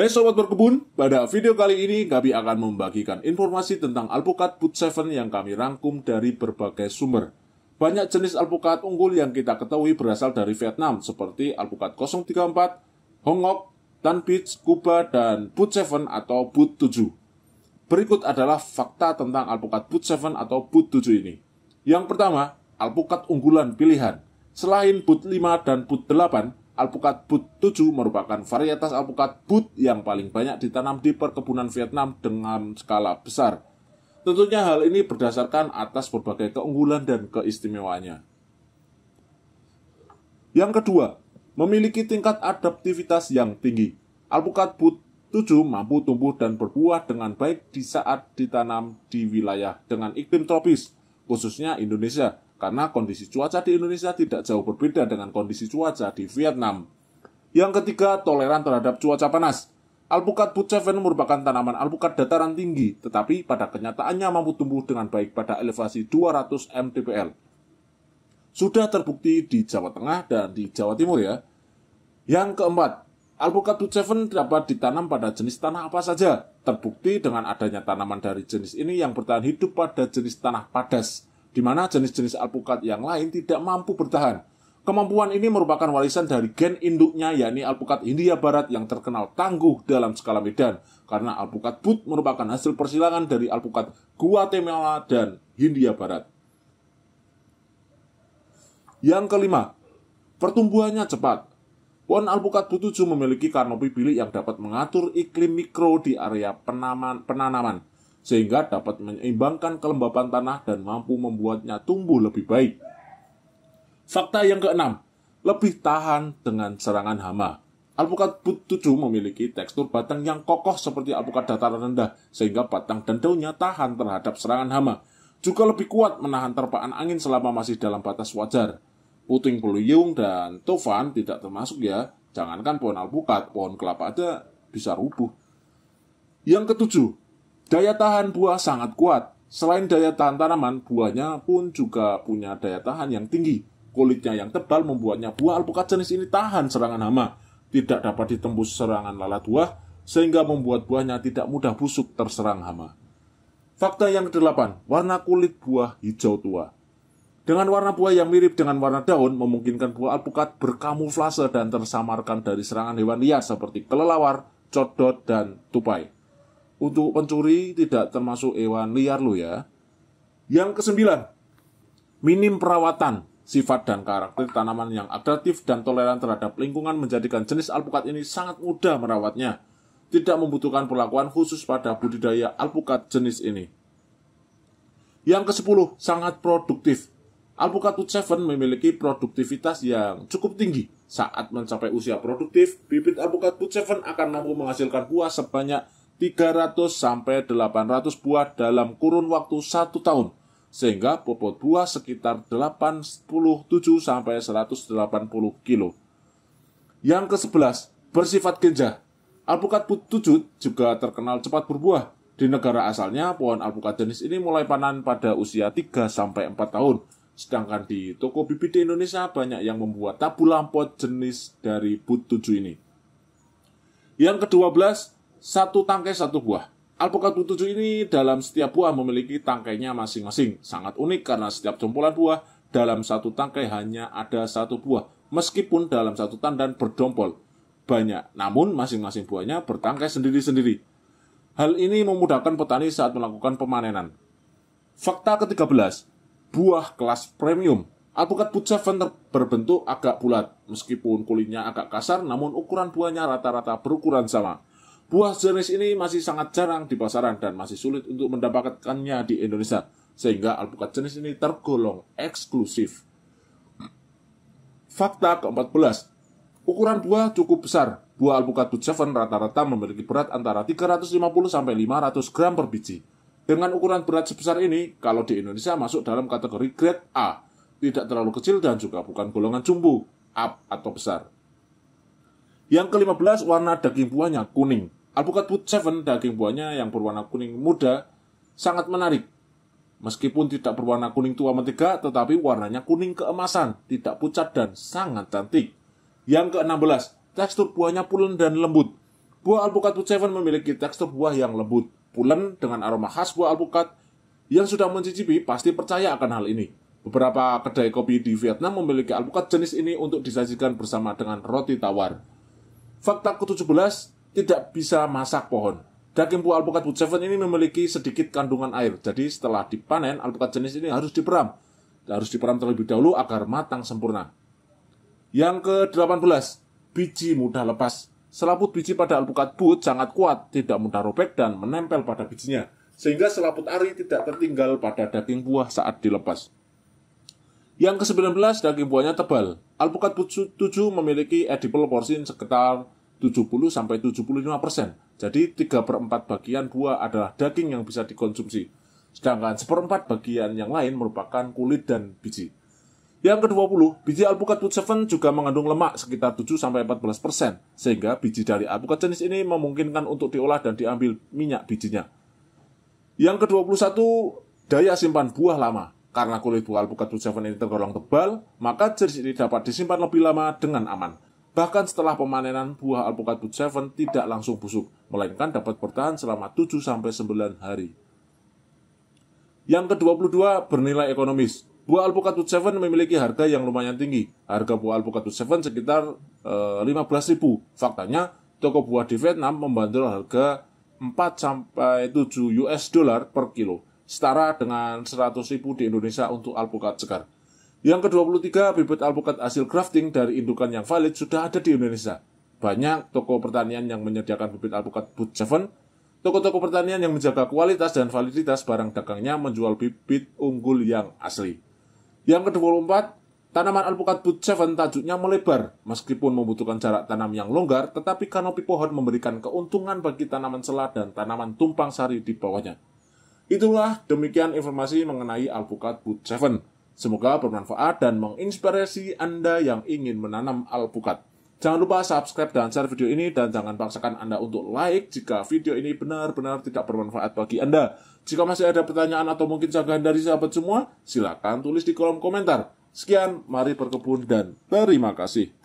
Hai hey, Sobat Berkebun, pada video kali ini kami akan membagikan informasi tentang alpukat Put 7 yang kami rangkum dari berbagai sumber. Banyak jenis alpukat unggul yang kita ketahui berasal dari Vietnam seperti alpukat 034, Hongok, Tan Beach, Kuba, dan Put 7 atau Put 7. Berikut adalah fakta tentang alpukat Put 7 atau Put 7 ini. Yang pertama, alpukat unggulan pilihan. Selain Put 5 dan Put 8, Alpukat Bud 7 merupakan varietas alpukat Bud yang paling banyak ditanam di perkebunan Vietnam dengan skala besar. Tentunya hal ini berdasarkan atas berbagai keunggulan dan keistimewaannya. Yang kedua, memiliki tingkat adaptivitas yang tinggi. Alpukat Bud 7 mampu tumbuh dan berbuah dengan baik di saat ditanam di wilayah dengan iklim tropis, khususnya Indonesia, karena kondisi cuaca di Indonesia tidak jauh berbeda dengan kondisi cuaca di Vietnam. Yang ketiga, toleran terhadap cuaca panas. Alpukat Butcheven merupakan tanaman alpukat dataran tinggi, tetapi pada kenyataannya mampu tumbuh dengan baik pada elevasi 200 mdpl. Sudah terbukti di Jawa Tengah dan di Jawa Timur ya. Yang keempat, alpukat Butcheven dapat ditanam pada jenis tanah apa saja, terbukti dengan adanya tanaman dari jenis ini yang bertahan hidup pada jenis tanah padas di mana jenis-jenis alpukat yang lain tidak mampu bertahan. Kemampuan ini merupakan warisan dari gen induknya yakni alpukat India Barat yang terkenal tangguh dalam skala Medan karena alpukat but merupakan hasil persilangan dari alpukat Guatemala dan Hindia Barat. Yang kelima, pertumbuhannya cepat. Pohon alpukat butuju memiliki kanopi bilik yang dapat mengatur iklim mikro di area penaman, penanaman sehingga dapat menyeimbangkan kelembapan tanah dan mampu membuatnya tumbuh lebih baik. Fakta yang keenam, lebih tahan dengan serangan hama. Alpukat but 7 memiliki tekstur batang yang kokoh seperti alpukat dataran rendah, sehingga batang dan daunnya tahan terhadap serangan hama. Juga lebih kuat menahan terpaan angin selama masih dalam batas wajar. Puting peluyung dan tovan tidak termasuk ya. Jangankan pohon alpukat, pohon kelapa aja bisa rubuh. Yang ketujuh, Daya tahan buah sangat kuat. Selain daya tahan tanaman, buahnya pun juga punya daya tahan yang tinggi. Kulitnya yang tebal membuatnya buah alpukat jenis ini tahan serangan hama. Tidak dapat ditembus serangan lalat buah, sehingga membuat buahnya tidak mudah busuk terserang hama. Fakta yang kedelapan, warna kulit buah hijau tua. Dengan warna buah yang mirip dengan warna daun, memungkinkan buah alpukat berkamuflase dan tersamarkan dari serangan hewan liar seperti kelelawar, codot, dan tupai. Untuk pencuri tidak termasuk hewan liar lo ya. Yang kesembilan, minim perawatan sifat dan karakter tanaman yang adaptif dan toleran terhadap lingkungan menjadikan jenis alpukat ini sangat mudah merawatnya. Tidak membutuhkan perlakuan khusus pada budidaya alpukat jenis ini. Yang kesepuluh, sangat produktif. Alpukat Wood 7 memiliki produktivitas yang cukup tinggi. Saat mencapai usia produktif, bibit alpukat Wood 7 akan mampu menghasilkan buah sebanyak 300 sampai 800 buah dalam kurun waktu 1 tahun, sehingga bobot buah sekitar 87 sampai 180 kilo. Yang ke-11, bersifat genja. Alpukat putujut juga terkenal cepat berbuah. Di negara asalnya, pohon alpukat jenis ini mulai panen pada usia 3 sampai 4 tahun, Sedangkan di toko bibit di Indonesia banyak yang membuat tabu lampot jenis dari but 7 ini. Yang ke-12, satu tangkai satu buah. Alpukat 7 ini dalam setiap buah memiliki tangkainya masing-masing. Sangat unik karena setiap jempolan buah dalam satu tangkai hanya ada satu buah, meskipun dalam satu tandan berdompol banyak. Namun masing-masing buahnya bertangkai sendiri-sendiri. Hal ini memudahkan petani saat melakukan pemanenan. Fakta ke-13, buah kelas premium. Alpukat Put 7 berbentuk agak bulat, meskipun kulitnya agak kasar, namun ukuran buahnya rata-rata berukuran sama Buah jenis ini masih sangat jarang di pasaran dan masih sulit untuk mendapatkannya di Indonesia, sehingga alpukat jenis ini tergolong eksklusif. Fakta ke-14, ukuran buah cukup besar. Buah alpukat Good rata-rata memiliki berat antara 350 sampai 500 gram per biji. Dengan ukuran berat sebesar ini, kalau di Indonesia masuk dalam kategori grade A, tidak terlalu kecil dan juga bukan golongan jumbo, up atau besar. Yang ke-15, warna daging buahnya kuning. Alpukat Put Seven, daging buahnya yang berwarna kuning muda, sangat menarik. Meskipun tidak berwarna kuning tua mentega, tetapi warnanya kuning keemasan, tidak pucat dan sangat cantik. Yang ke-16, tekstur buahnya pulen dan lembut. Buah alpukat Put Seven memiliki tekstur buah yang lembut, pulen dengan aroma khas buah alpukat. Yang sudah mencicipi pasti percaya akan hal ini. Beberapa kedai kopi di Vietnam memiliki alpukat jenis ini untuk disajikan bersama dengan roti tawar. Fakta ke-17, tidak bisa masak pohon. Daging buah alpukat Wood Seven ini memiliki sedikit kandungan air, jadi setelah dipanen, alpukat jenis ini harus diperam. Harus diperam terlebih dahulu agar matang sempurna. Yang ke-18, biji mudah lepas. Selaput biji pada alpukat bud sangat kuat, tidak mudah robek dan menempel pada bijinya, sehingga selaput ari tidak tertinggal pada daging buah saat dilepas. Yang ke-19, daging buahnya tebal. Alpukat bud 7 memiliki edible porsi sekitar 70 sampai 75%. persen. Jadi 3 per 4 bagian buah adalah daging yang bisa dikonsumsi. Sedangkan seperempat bagian yang lain merupakan kulit dan biji. Yang ke-20, biji alpukat Wood 7 juga mengandung lemak sekitar 7-14%, sehingga biji dari alpukat jenis ini memungkinkan untuk diolah dan diambil minyak bijinya. Yang ke-21, daya simpan buah lama. Karena kulit buah alpukat Wood 7 ini tergolong tebal, maka jenis ini dapat disimpan lebih lama dengan aman. Bahkan setelah pemanenan buah alpukat Boot 7 tidak langsung busuk, melainkan dapat bertahan selama 7-9 hari. Yang ke-22 bernilai ekonomis. Buah alpukat Boot 7 memiliki harga yang lumayan tinggi. Harga buah alpukat Boot 7 sekitar e, eh, 15.000. Faktanya, toko buah di Vietnam membandrol harga 4 7 US dollar per kilo, setara dengan 100.000 di Indonesia untuk alpukat segar. Yang ke-23, bibit alpukat hasil grafting dari indukan yang valid sudah ada di Indonesia. Banyak toko pertanian yang menyediakan bibit alpukat Boot 7, toko-toko pertanian yang menjaga kualitas dan validitas barang dagangnya menjual bibit unggul yang asli. Yang ke-24, tanaman alpukat Boot 7 tajuknya melebar. Meskipun membutuhkan jarak tanam yang longgar, tetapi kanopi pohon memberikan keuntungan bagi tanaman selat dan tanaman tumpang sari di bawahnya. Itulah demikian informasi mengenai alpukat Boot 7. Semoga bermanfaat dan menginspirasi Anda yang ingin menanam alpukat. Jangan lupa subscribe dan share video ini dan jangan paksakan Anda untuk like jika video ini benar-benar tidak bermanfaat bagi Anda. Jika masih ada pertanyaan atau mungkin jagaan dari sahabat semua, silakan tulis di kolom komentar. Sekian, mari berkebun dan terima kasih.